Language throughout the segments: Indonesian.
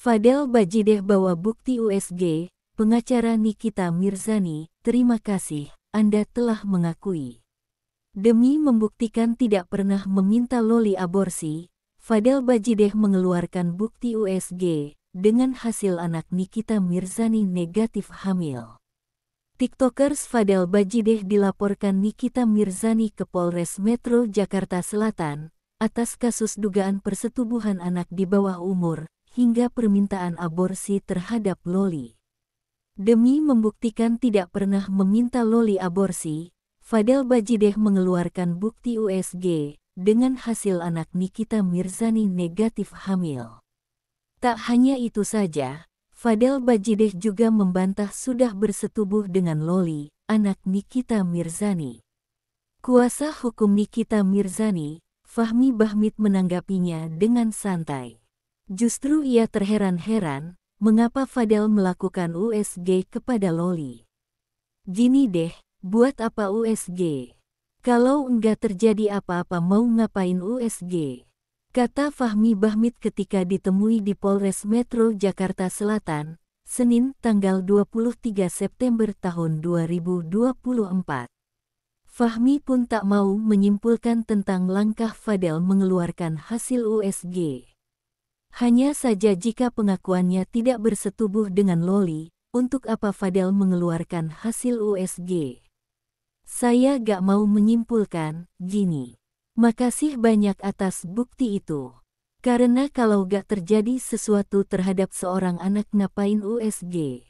Fadel Bajideh bawa bukti USG, pengacara Nikita Mirzani, terima kasih, Anda telah mengakui. Demi membuktikan tidak pernah meminta Loli aborsi, Fadel Bajideh mengeluarkan bukti USG dengan hasil anak Nikita Mirzani negatif hamil. Tiktokers Fadel Bajideh dilaporkan Nikita Mirzani ke Polres Metro Jakarta Selatan atas kasus dugaan persetubuhan anak di bawah umur hingga permintaan aborsi terhadap Loli. Demi membuktikan tidak pernah meminta Loli aborsi, Fadel Bajideh mengeluarkan bukti USG dengan hasil anak Nikita Mirzani negatif hamil. Tak hanya itu saja, Fadel Bajideh juga membantah sudah bersetubuh dengan Loli, anak Nikita Mirzani. Kuasa hukum Nikita Mirzani, Fahmi Bahmit menanggapinya dengan santai. Justru ia terheran-heran mengapa Fadel melakukan USG kepada Loli. Gini deh, buat apa USG? Kalau enggak terjadi apa-apa mau ngapain USG? Kata Fahmi Bahmit ketika ditemui di Polres Metro Jakarta Selatan, Senin tanggal 23 September tahun 2024. Fahmi pun tak mau menyimpulkan tentang langkah Fadel mengeluarkan hasil USG. Hanya saja jika pengakuannya tidak bersetubuh dengan Loli, untuk apa Fadel mengeluarkan hasil USG? Saya gak mau menyimpulkan, gini. Makasih banyak atas bukti itu. Karena kalau gak terjadi sesuatu terhadap seorang anak ngapain USG?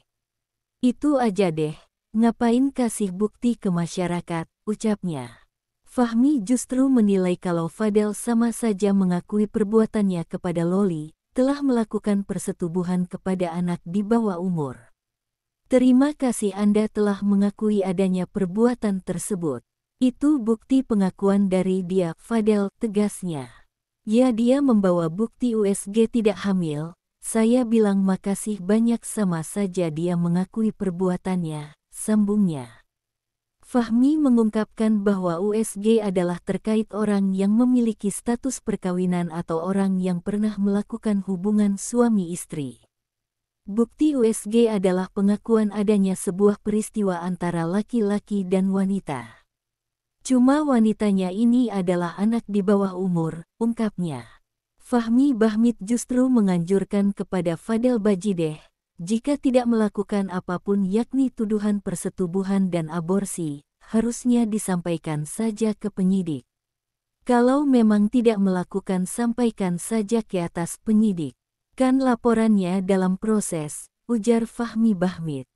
Itu aja deh, ngapain kasih bukti ke masyarakat, ucapnya. Fahmi justru menilai kalau Fadel sama saja mengakui perbuatannya kepada Loli, telah melakukan persetubuhan kepada anak di bawah umur. Terima kasih Anda telah mengakui adanya perbuatan tersebut. Itu bukti pengakuan dari dia, Fadel, tegasnya. Ya dia membawa bukti USG tidak hamil, saya bilang makasih banyak sama saja dia mengakui perbuatannya, sambungnya. Fahmi mengungkapkan bahwa USG adalah terkait orang yang memiliki status perkawinan atau orang yang pernah melakukan hubungan suami istri. Bukti USG adalah pengakuan adanya sebuah peristiwa antara laki-laki dan wanita. Cuma wanitanya ini adalah anak di bawah umur, ungkapnya. Fahmi Bahmit justru menganjurkan kepada Fadel Bajideh jika tidak melakukan apapun yakni tuduhan persetubuhan dan aborsi, harusnya disampaikan saja ke penyidik. Kalau memang tidak melakukan sampaikan saja ke atas penyidik. Kan laporannya dalam proses, ujar Fahmi Bahmid.